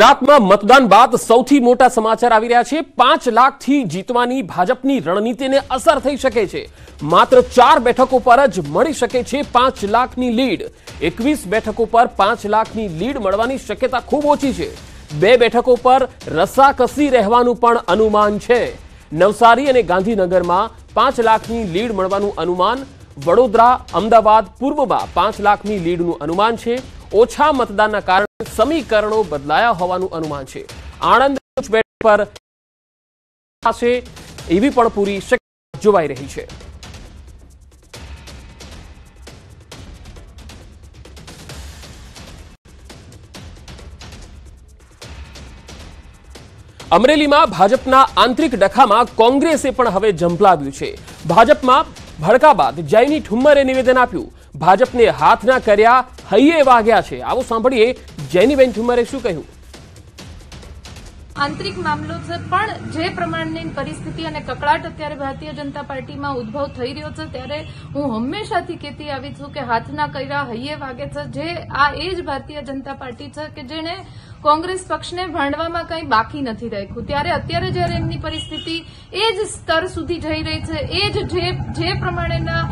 ગુજરાતમાં મતદાન બાદ સૌથી મોટા સમાચાર આવી રહ્યા છે પાંચ લાખથી જીતવાની ભાજપની રણનીતિને અસર થઈ શકે છે માત્ર ચાર બેઠકો પર જ મળી શકે છે પાંચ લાખની લીડ એકવીસ બેઠકો પર પાંચ લાખની લીડ મળવાની શક્યતા ખૂબ ઓછી છે બે બેઠકો પર રસાકસી રહેવાનું પણ અનુમાન છે નવસારી અને ગાંધીનગરમાં પાંચ લાખની લીડ મળવાનું અનુમાન વડોદરા અમદાવાદ પૂર્વમાં પાંચ લાખની લીડનું અનુમાન છે ઓછા મતદાનના કારણે સમીકરણો બદલાયા હોવાનું અનુમાન છે આણંદ પર એવી પણ પૂરી શક્યતા જોવાઈ રહી છે અમરેલીમાં ભાજપના આંતરિક ડખામાં કોંગ્રેસે પણ હવે ઝંપલાવ્યું છે ભાજપમાં ભડકા બાદ જયની ઠુમ્મરે નિવેદન આપ્યું ભાજપને હાથના કર્યા હૈયે વાગ્યા છે આવું સાંભળીએ જૈનીબેન ઠુમરે શું કહ્યું આંતરિક મામલો છે પણ જે પ્રમાણની પરિસ્થિતિ અને કકડાટ અત્યારે ભારતીય જનતા પાર્ટીમાં ઉદ્ભવ થઈ રહ્યો છે ત્યારે હું હંમેશાથી કહેતી આવી છું કે હાથના કર્યા હૈયે વાગે છે જે આ એ જ ભારતીય જનતા પાર્ટી છે કે જેણે કોંગ્રેસ પક્ષને ભાંડવામાં કંઈ બાકી નથી રાખ્યું ત્યારે અત્યારે જ્યારે એમની પરિસ્થિતિ એ જ સ્તર સુધી જઈ રહી છે એ જ જે પ્રમાણેના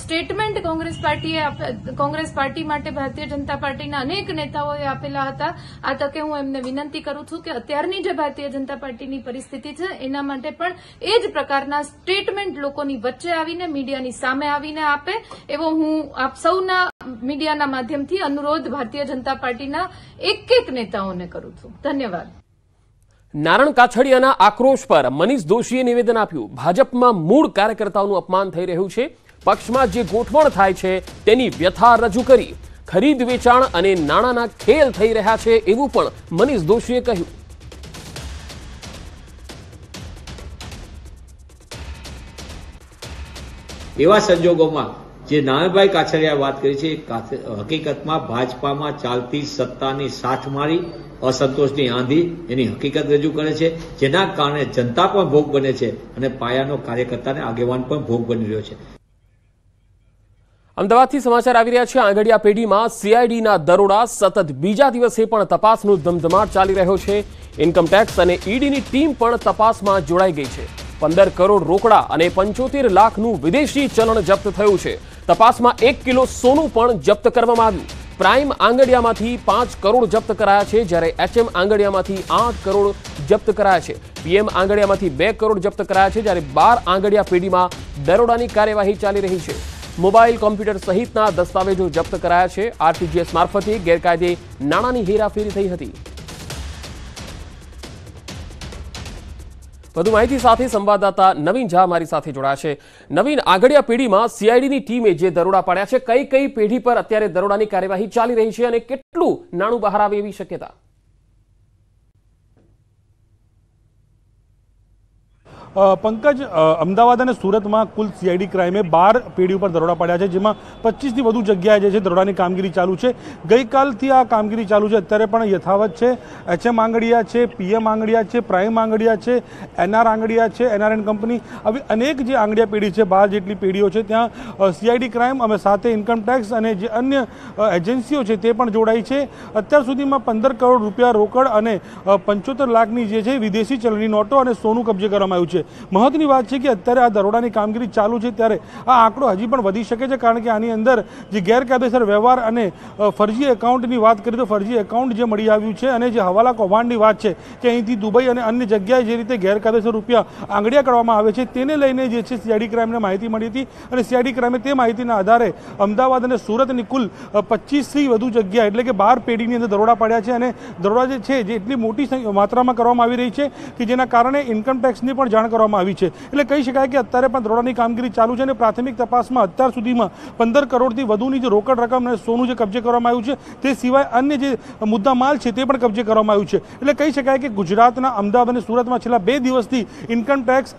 સ્ટેટમેન્ટ કોંગ્રેસ પાર્ટીએ કોંગ્રેસ પાર્ટી માટે ભારતીય જનતા પાર્ટીના અનેક નેતાઓએ આપેલા હતા આ તકે હું એમને વિનંતી કરું છું કે અત્યારની જે ભારતીય જનતા પાર્ટીની પરિસ્થિતિ છે એના માટે પણ એ જ પ્રકારના સ્ટેટમેન્ટ લોકોની વચ્ચે આવીને મીડિયાની સામે આવીને આપે એવો હું આપ સૌના મીડિયાના માધ્યમથી અનુરોધ ભારતીય જનતા પાર્ટીના એક એક નેતાઓને કરું છું ધન્યવાદ નારણ કાછડિયાના આક્રોશ પર મનીષ દોશીએ નિવેદન આપ્યું ભાજપમાં મૂળ કાર્યકર્તાઓનું અપમાન થઈ રહ્યું છે પક્ષમાં જે ગોઠવણ થાય છે તેની વ્યથા રજૂ કરી ખરીદ વેચાણ અને નાણાંના ખેલ થઈ રહ્યા છે એવું પણ મનીષ દોશીએ કહ્યું એવા સંજોગોમાં જે નાણાભાઈ કાછડિયા વાત કરી છે હકીકતમાં ભાજપામાં ચાલતી સત્તાની સાથમારી અસંતોષની આંધી એની હકીકત રજૂ કરે છે જેના કારણે જનતા પણ ભોગ બને છે અને પાયાનો કાર્યકર્તાને આગેવાન પણ ભોગ બની રહ્યો છે અમદાવાદથી સમાચાર આવી રહ્યા છે આંગડિયા પેઢીમાં સીઆઈડીના દરોડા સતત બીજા દિવસે પણ તપાસનો ધમધમાટ ચાલી રહ્યો છે ઇન્કમટેક્સ અને ઈડીની e ટીમ પણ તપાસમાં જોડાઈ ગઈ છે પંદર કરોડ રોકડા અને પંચોતેર લાખનું વિદેશી ચલણ જપ્ત થયું છે તપાસમાં એક કિલો સોનું પણ જપ્ત કરવામાં આવ્યું પ્રાઇમ આંગડિયામાંથી પાંચ કરોડ જપ્ત કરાયા છે જ્યારે એચએમ આંગડિયામાંથી આઠ કરોડ જપ્ત કરાયા છે પીએમ આંગડિયામાંથી બે કરોડ જપ્ત કરાયા છે જ્યારે બાર આંગડિયા પેઢીમાં દરોડાની કાર્યવાહી ચાલી રહી છે મોબાઈલ કોમ્પ્યુટર સહિતના દસ્તાવેજો જપ્ત કરાયા છે આરટીજીએસ મારફતે ગેરકાયદે નાણાંની હેરાફેરી થઈ હતી વધુ માહિતી સાથે સંવાદદાતા નવીન ઝા મારી સાથે જોડાયા છે નવીન આગળિયા પેઢીમાં સીઆઈડીની ટીમે જે દરોડા પાડ્યા છે કઈ કઈ પેઢી પર અત્યારે દરોડાની કાર્યવાહી ચાલી રહી છે અને કેટલું નાણું બહાર આવે એવી શક્યતા પંકજ અમદાવાદ અને સુરતમાં કુલ સીઆઈડી ક્રાઇમે બાર પેઢી ઉપર દરોડા પડ્યા છે જેમાં પચીસથી વધુ જગ્યાએ જે છે દરોડાની કામગીરી ચાલુ છે ગઈકાલથી આ કામગીરી ચાલુ છે અત્યારે પણ યથાવત છે એચએમ આંગડિયા છે પીએમ આંગડિયા છે પ્રાઇમ આંગડિયા છે એનઆર આંગડિયા છે એનઆર એનઆરએન કંપની આવી અનેક જે આંગડિયા પેઢી છે બાર જેટલી પેઢીઓ છે ત્યાં સીઆઈડી ક્રાઇમ અમે સાથે ઇન્કમ ટેક્સ અને જે અન્ય એજન્સીઓ છે તે પણ જોડાઈ છે અત્યાર સુધીમાં પંદર કરોડ રૂપિયા રોકડ અને પંચોતેર લાખની જે છે વિદેશી ચલણી નોટો અને સોનું કબજે કરવામાં આવ્યું છે છે મહત્વની વાત છે કે અત્યારે આ દરોડાની કામગીરી ચાલુ છે ત્યારે આ આંકડો હજી પણ વધી શકે છે કારણ કે આની અંદર જે ગેરકાયદેસર વ્યવહાર અને ફરજી એકાઉન્ટની વાત કરીએ તો ફરજી એકાઉન્ટ જે મળી આવ્યું છે અને જે હવાલા કૌભાંડની વાત છે કે અહીંથી દુબઈ અને અન્ય જગ્યાએ જે રીતે ગેરકાયદેસર રૂપિયા આંગડિયા કરવામાં આવે છે તેને લઈને જે છે સીઆઈડી ક્રાઇમને માહિતી મળી હતી અને સીઆઈડી ક્રાઇમે તે માહિતીના આધારે અમદાવાદ અને સુરતની કુલ પચીસથી વધુ જગ્યા એટલે કે બાર પેઢીની અંદર દરોડા પાડ્યા છે અને દરોડા જે છે જે એટલી મોટી માત્રામાં કરવામાં આવી રહી છે કે જેના કારણે ઇન્કમટેક્સની પણ જાણ જાણ કરવામાં આવી છે એટલે કહી શકાય કે અત્યારે પણ દરોડાની કામગીરી ચાલુ છે અને પ્રાથમિક તપાસમાં અત્યાર સુધીમાં પંદર કરોડથી વધુની જે રોકડ રકમ અને સોનું જે કબજે કરવામાં આવ્યું છે તે સિવાય અન્ય જે મુદ્દા માલ છે તે પણ કબજે કરવામાં આવ્યું છે એટલે કહી શકાય કે ગુજરાતના અમદાવાદ અને સુરતમાં છેલ્લા બે દિવસથી ઇન્કમ ટેક્સ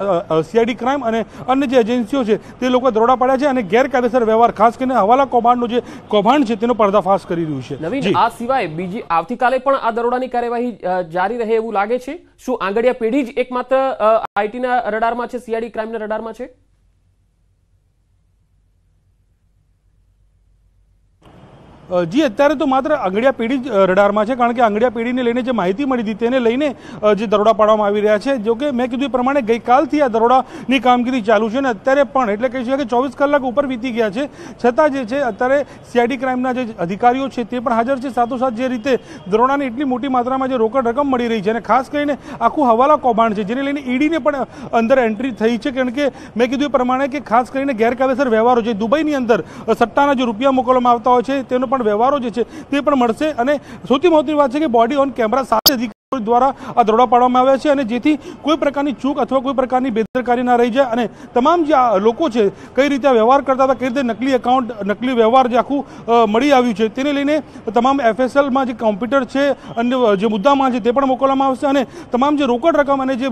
સીઆઈડી ક્રાઇમ અને અન્ય જે એજન્સીઓ છે તે લોકો દરોડા પાડ્યા છે અને ગેરકાયદેસર વ્યવહાર ખાસ કરીને હવાલા કૌભાંડનો જે કૌભાંડ છે તેનો પર્દાફાશ કરી રહ્યું છે નવીન આ સિવાય બીજી આવતીકાલે પણ આ દરોડાની કાર્યવાહી જારી રહે એવું લાગે છે શું આંગળિયા પેઢી જ એકમાત્ર આઈટીના રડારમાં છે સીઆઈડી ક્રાઇમના રડારમાં છે જી અત્યારે તો માત્ર આંગડિયા પેઢી જ રડારમાં છે કારણ કે આંગડિયા પેઢીને લઈને જે માહિતી મળી હતી તેને લઈને જે દરોડા પાડવામાં આવી રહ્યા છે જો કે મેં કીધું એ પ્રમાણે ગઈકાલથી આ દરોડાની કામગીરી ચાલુ છે અને અત્યારે પણ એટલે કહી શકાય કે ચોવીસ કલાક ઉપર વીતી ગયા છે છતાં જે છે અત્યારે સીઆઈડી ક્રાઇમના જે અધિકારીઓ છે તે પણ હાજર છે સાથોસાથ જે રીતે દરોડાની એટલી મોટી માત્રામાં જે રોકડ રકમ મળી રહી છે અને ખાસ કરીને આખું હવાલા કૌભાંડ છે જેને લઈને ઈડીને પણ અંદર એન્ટ્રી થઈ છે કારણ કે મેં કીધું એ પ્રમાણે કે ખાસ કરીને ગેરકાયદેસર વ્યવહારો જે દુબઈની અંદર સટ્ટાના જે રૂપિયા મોકલવામાં આવતા હોય છે તેનો પણ પણ વ્યવહારો જે છે તે પણ મળશે અને સૌથી મહત્વની વાત છે કે બોડી ઓન કેમેરા સાથે દ્વારા આ દરોડા પાડવામાં આવ્યા છે અને જેથી કોઈ પ્રકારની ચૂક અથવા કોઈ પ્રકારની બેદરકારી ના રહી જાય અને તમામ જે લોકો છે કઈ રીતે વ્યવહાર કરતા હતા કઈ રીતે નકલી એકાઉન્ટ નકલી વ્યવહાર જે આખું મળી આવ્યું છે તેને લઈને તમામ એફએસએલમાં જે કોમ્પ્યુટર છે અને જે મુદ્દામાં છે તે પણ મોકલવામાં આવશે અને તમામ જે રોકડ રકમ અને જે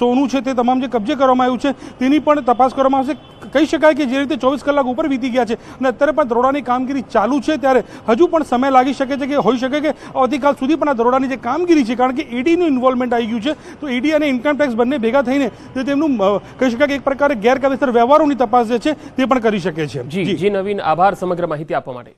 સોનું છે તે તમામ જે કબજે કરવામાં આવ્યું છે તેની પણ તપાસ કરવામાં આવશે કહી શકાય કે જે રીતે ચોવીસ કલાક ઉપર વીતી ગયા છે અને અત્યારે પણ દરોડાની કામગીરી ચાલુ છે ત્યારે હજુ પણ સમય લાગી શકે છે કે હોઈ શકે કે આવતીકાલ સુધી પણ આ દરોડાની જે કામગીરી છે કારણ કે ઈડીનું ઇન્વોલ્વમેન્ટ આવી ગયું છે તો ઈડી અને ઇન્કમટેક્સ બંને ભેગા થઈને જે તેમનું કહી શકાય કે એક પ્રકારે ગેરકાયદેસર વ્યવહારોની તપાસ જે છે તે પણ કરી શકે છે જી જી નવીન આભાર સમગ્ર માહિતી આપવા માટે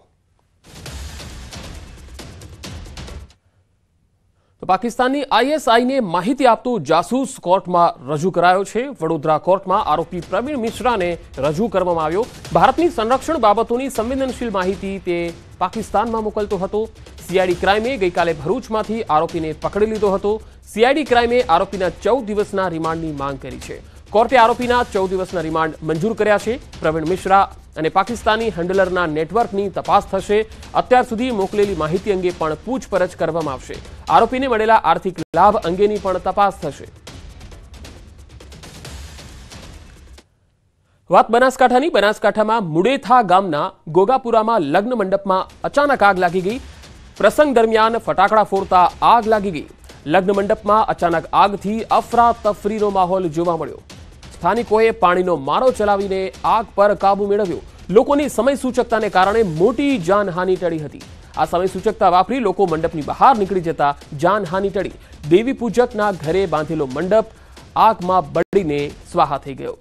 પાકિસ્તાનની આઈએસઆઈને માહિતી આપતું જાસૂસ કોર્ટમાં રજૂ કરાયો છે વડોદરા કોર્ટમાં આરોપી પ્રવીણ મિશ્રાને રજૂ કરવામાં આવ્યો ભારતની સંરક્ષણ બાબતોની સંવેદનશીલ માહિતી તે પાકિસ્તાનમાં મોકલતો હતો સીઆઈડી ક્રાઇમે ગઈકાલે ભરૂચમાંથી આરોપીને પકડી લીધો હતો સીઆઈડી ક્રાઇમે આરોપીના ચૌદ દિવસના રિમાન્ડની માંગ કરી છે કોર્ટે આરોપીના ચૌદ દિવસના રિમાન્ડ મંજૂર કર્યા છે પ્રવીણ મિશ્રા અને પાકિસ્તાની હેન્ડલરના નેટવર્કની તપાસ થશે અત્યાર સુધી મોકલેલી માહિતી અંગે પણ પૂછપરછ કરવામાં આવશે આરોપીને મળેલા આર્થિક લાભ અંગેની પણ તપાસ થશે વાત બનાસકાંઠાની બનાસકાંઠામાં મુડેથા ગામના ગોગાપુરામાં લગ્ન મંડપમાં અચાનક આગ લાગી ગઈ પ્રસંગ દરમિયાન ફટાકડા ફોરતા આગ લાગી ગઈ લગ્ન મંડપમાં અચાનક આગથી અફરા તફરીરો માહોલ જુવા પડ્યો સ્થાનિકોએ પાણીનો મારો ચલાવીને આગ પર કાબુ મેળવ્યો લોકોની સમય સૂચકતાને કારણે મોટી જાનહાનિ ટળી હતી આ સમય સૂચકતા વાપરી લોકો મંડપની બહાર નીકળી જતા જાનહાનિ ટળી દેવી પૂજકના ઘરે બાંધેલા મંડપ આગમાં બળીને સ્વાહ થઈ ગયો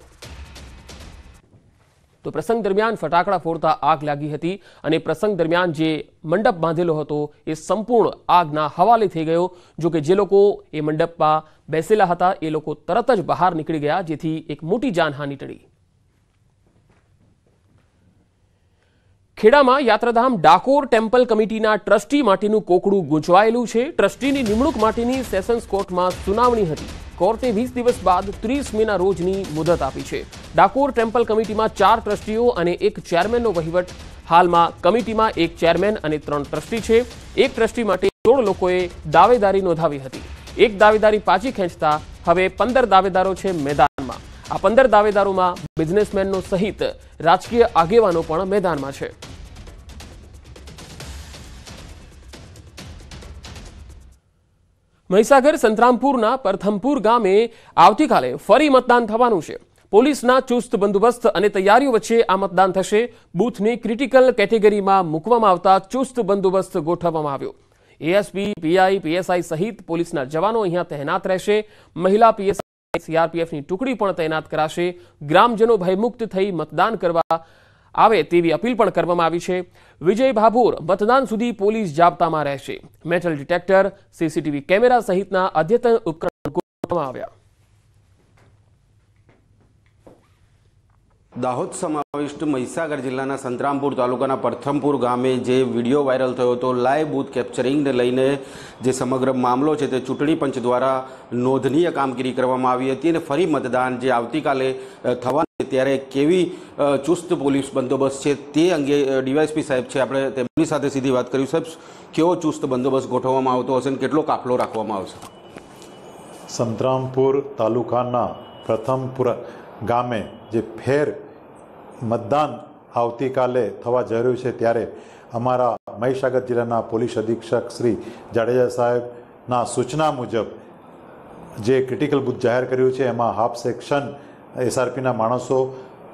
તો પ્રસંગ દરમિયાન ફટાકડા ફોડતા આગ લાગી હતી અને પ્રસંગ દરમિયાન જે મંડપ બાંધેલો હતો એ સંપૂર્ણ આગના હવાલે થઈ ગયો જો કે જે લોકો એ મંડપમાં બેસેલા હતા એ લોકો તરત જ બહાર નીકળી ગયા જેથી એક મોટી જાનહાની ટળી ખેડામાં યાત્રાધામ ડાકોર ટેમ્પલ કમિટીના ટ્રસ્ટી માટેનું કોકડું ગૂંચવાયેલું છે ટ્રસ્ટીની નિમણૂક માટેની સેશન્સ કોર્ટમાં સુનાવણી હતી કોર્ટે વીસ દિવસ બાદ ત્રીસ મેના રોજની મુદત આપી છે ડાકોર ટેમ્પલ કમિટીમાં ચાર ટ્રસ્ટીઓ અને એક ચેરમેનનો વહીવટ હાલમાં કમિટીમાં એક ચેરમેન અને ત્રણ ટ્રસ્ટી છે એક ટ્રસ્ટી માટે સોળ લોકોએ દાવેદારી નોંધાવી હતી એક દાવેદારી પાછી ખેંચતા હવે પંદર દાવેદારો છે મેદાનમાં આ પંદર દાવેદારોમાં બિઝનેસમેનનો સહિત રાજકીય આગેવાનો પણ મેદાનમાં છે મહીસાગર સંતરામપુરના પરથમપુર ગામે આવતીકાલે ફરી મતદાન થવાનું છે પોલીસના ચુસ્ત બંદોબસ્ત અને તૈયારીઓ વચ્ચે આ મતદાન થશે બૂથને ક્રિટિકલ કેટેગરીમાં મૂકવામાં આવતા ચુસ્ત બંદોબસ્ત ગોઠવવામાં આવ્યો એએસપી પીઆઈ પીએસઆઈ સહિત પોલીસના જવાનો અહીંયા તહેનાત રહેશે મહિલા પીએસઆઈ સીઆરપીએફની ટુકડી પણ તૈનાત કરાશે ગ્રામજનો ભયમુક્ત થઈ મતદાન કરવા આવે તેવી અપીલ પણ કરવામાં આવી છે વિજય ભાભોર મતદાન સુધી પોલીસ જાબતામાં રહેશે મેટલ ડિટેક્ટર સીસીટીવી કેમેરા સહિતના અદ્યતન ઉપકરણ ગોઠવવામાં આવ્યા દાહોદ સમાવિષ્ટ મહીસાગર જિલ્લાના સંતરામપુર તાલુકાના પ્રથમપુર ગામે જે વિડીયો વાયરલ થયો હતો લાઈવ બૂથ કેપ્ચરિંગને લઈને જે સમગ્ર મામલો છે તે ચૂંટણી પંચ દ્વારા નોંધનીય કામગીરી કરવામાં આવી હતી અને ફરી મતદાન જે આવતીકાલે થવાનું ત્યારે કેવી ચુસ્ત પોલીસ બંદોબસ્ત છે તે અંગે ડીવાયસપી સાહેબ છે આપણે તેમની સાથે સીધી વાત કરી સાહેબ કેવો ચુસ્ત બંદોબસ્ત ગોઠવવામાં આવતો હશે અને કેટલો કાફલો રાખવામાં આવશે સંતરામપુર તાલુકાના પ્રથમપુર ગામે જે ફેર મતદાન આવતીકાલે થવા જઈ રહ્યું છે ત્યારે અમારા મહીસાગર જિલ્લાના પોલીસ અધિક્ષક શ્રી જાડેજા સાહેબના સૂચના મુજબ જે ક્રિટિકલ બુથ જાહેર કર્યું છે એમાં હાફ સેક્શન એસઆરપીના માણસો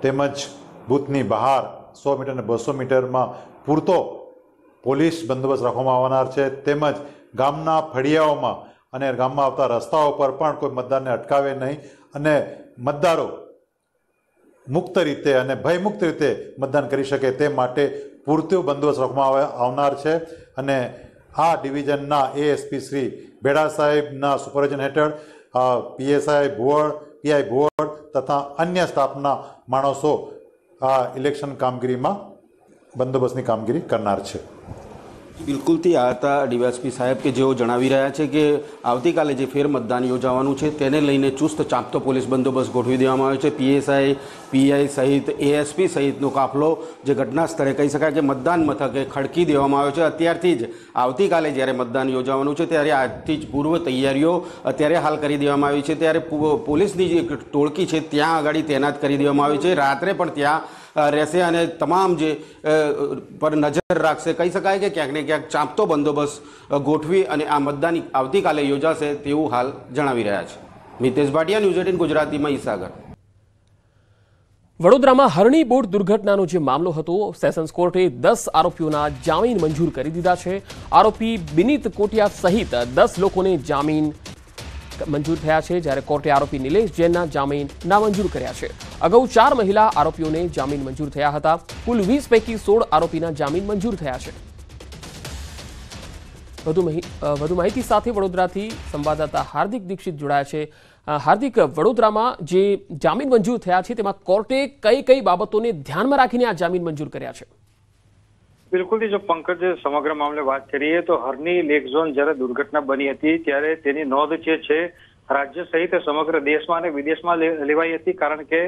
તેમજ બૂથની બહાર સો મીટર અને બસો મીટરમાં પૂરતો પોલીસ બંદોબસ્ત રાખવામાં આવનાર છે તેમજ ગામના ફળિયાઓમાં અને ગામમાં આવતા રસ્તાઓ પર પણ કોઈ મતદારને અટકાવે નહીં અને મતદારો મુક્ત રીતે અને ભયમુક્ત રીતે મતદાન કરી શકે તે માટે પૂરતો બંદોબસ્ત રાખવામાં આવનાર છે અને આ ડિવિઝનના એએસપી શ્રી બેડા સાહેબના સુપરવિઝન હેઠળ પીએસઆઈ ભુવળ પીઆઈ ગોળ તથા અન્ય સ્ટાફના માણસો આ ઇલેક્શન કામગીરીમાં બંદોબસ્તની કામગીરી કરનાર છે બિલકુલથી આ હતા ડીવાયસપી સાહેબ કે જેઓ જણાવી રહ્યા છે કે આવતીકાલે જે ફેર મતદાન યોજાવાનું છે તેને લઈને ચુસ્ત ચાંપતો પોલીસ બંદોબસ્ત ગોઠવી દેવામાં આવ્યો છે પીએસઆઈ પીઆઈ સહિત એએસપી સહિતનો કાફલો જે ઘટના સ્થળે કહી શકાય કે મતદાન મથકે ખડકી દેવામાં આવ્યો છે અત્યારથી જ આવતીકાલે જ્યારે મતદાન યોજાવાનું છે ત્યારે આજથી જ પૂર્વ તૈયારીઓ અત્યારે હાલ કરી દેવામાં આવી છે ત્યારે પોલીસની જે ટોળકી છે ત્યાં આગળ તૈનાત કરી દેવામાં આવી છે રાત્રે પણ ત્યાં રહેશે અને તમામ જે પર નજર રાખશે કહી શકાય કે ક્યાંક ને ક્યાંક ચાંપતો બંદોબસ્ત ગોઠવી અને આ મતદાન આવતીકાલે યોજાશે તેવું હાલ જણાવી રહ્યા છે મિતેશ ભાટિયા ન્યૂઝ એટીન ગુજરાતીમાં ઈસાગર વડોદરામાં હરણી બોટ દુર્ઘટનાનો જે મામલો હતો સેશન્સ કોર્ટે દસ આરોપીઓના જામીન મંજૂર કરી દીધા છે આરોપી બિનિત કોટિયા સહિત દસ લોકોને જામીન મંજૂર થયા છે જ્યારે કોર્ટે આરોપી નિલેશ જૈનના જામીન નામંજૂર કર્યા છે અગાઉ ચાર મહિલા આરોપીઓને જામીન મંજૂર થયા હતા કુલ વીસ પૈકી સોળ આરોપીના જામીન મંજૂર થયા છે વધુ માહિતી સાથે વડોદરાથી સંવાદદાતા હાર્દિક દીક્ષિત જોડાયા છે હાર્દિક વડોદરામાં જે જામીન મંજૂર થયા છે તેમાં કોર્ટે કઈ કઈ બાબતોને ધ્યાનમાં રાખીને આ જામીન મંજૂર કર્યા છે બિલકુલથી જો પંકજ સમગ્ર મામલે વાત કરીએ તો હરની લેક ઝોન જ્યારે દુર્ઘટના બની હતી ત્યારે તેની નોંધ જે છે રાજ્ય સહિત સમગ્ર દેશમાં અને વિદેશમાં લેવાઈ હતી કારણ કે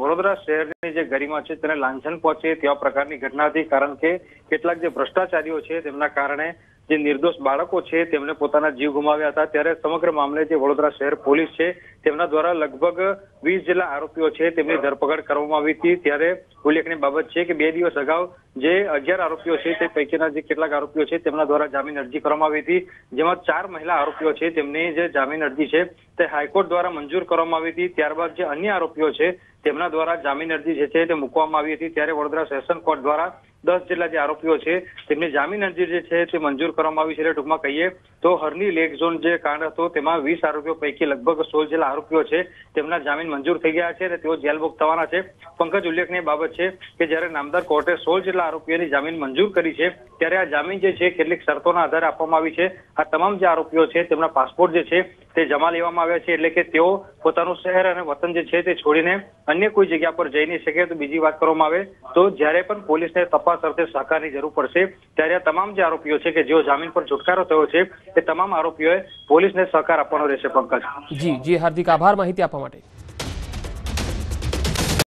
વડોદરા શહેરની જે ગરિમા છે તેને લાંછન પહોંચે તેવા પ્રકારની ઘટના હતી કારણ કે કેટલાક જે ભ્રષ્ટાચારીઓ છે તેમના કારણે જે નિર્દોષ બાળકો છે તેમણે પોતાના જીવ ગુમાવ્યા હતા ત્યારે સમગ્ર મામલે જે વડોદરા શહેર પોલીસ છે તેમના દ્વારા લગભગ વીસ જેટલા આરોપીઓ છે તેમની ધરપકડ કરવામાં આવી હતી ત્યારે ઉલ્લેખનીય બાબત છે કે બે દિવસ અગાઉ જે અગિયાર આરોપીઓ છે તે પૈકીના જે કેટલાક આરોપીઓ છે તેમના દ્વારા જામીન અરજી કરવામાં આવી હતી જેમાં ચાર મહિલા આરોપીઓ છે તેમની જે જામીન અરજી છે તે હાઈકોર્ટ દ્વારા મંજૂર કરવામાં આવી હતી ત્યારબાદ જે અન્ય આરોપીઓ છે તેમના દ્વારા જામીન અરજી જે છે તે મૂકવામાં આવી હતી ત્યારે વડોદરા સેશન કોર્ટ દ્વારા દસ જેટલા જે આરોપીઓ છે તેમની જામીન અરજી જે છે તે મંજૂર કરવામાં આવી છે એટલે ટૂંકમાં કહીએ તો હરની લેક ઝોન જે કાંડ હતો તેમાં વીસ આરોપીઓ પૈકી લગભગ સોળ જેટલા આરોપીઓ છે તેમના જામીન મંજૂર થઈ ગયા છે અને તેઓ જેલ થવાના છે પંકજ ઉલ્લેખનીય બાબત છે કે જ્યારે નામદાર કોર્ટે સોળ જેટલા આરોપીઓની જામીન મંજૂર કરી છે ત્યારે આ જામીન જે છે કેટલીક શરતોના આધારે આપવામાં આવી છે આ તમામ જે આરોપીઓ છે તેમના પાસપોર્ટ જે છે તે જમા લેવામાં આવ્યા છે એટલે કે તેઓ પોતાનું શહેર અને વતન જે છે તે છોડીને અન્ય કોઈ જગ્યા પર જઈ નહીં શકે તો બીજી વાત કરવામાં આવે તો જ્યારે પણ પોલીસને તપાસ અર્થે સહકારની જરૂર પડશે ત્યારે આ તમામ જે આરોપીઓ છે કે જેઓ જામીન પર છુટકારો થયો છે એ તમામ આરોપીઓએ પોલીસને સહકાર આપવાનો રહેશે પંકજ જી જી હાર્દિક આભાર માહિતી આપવા માટે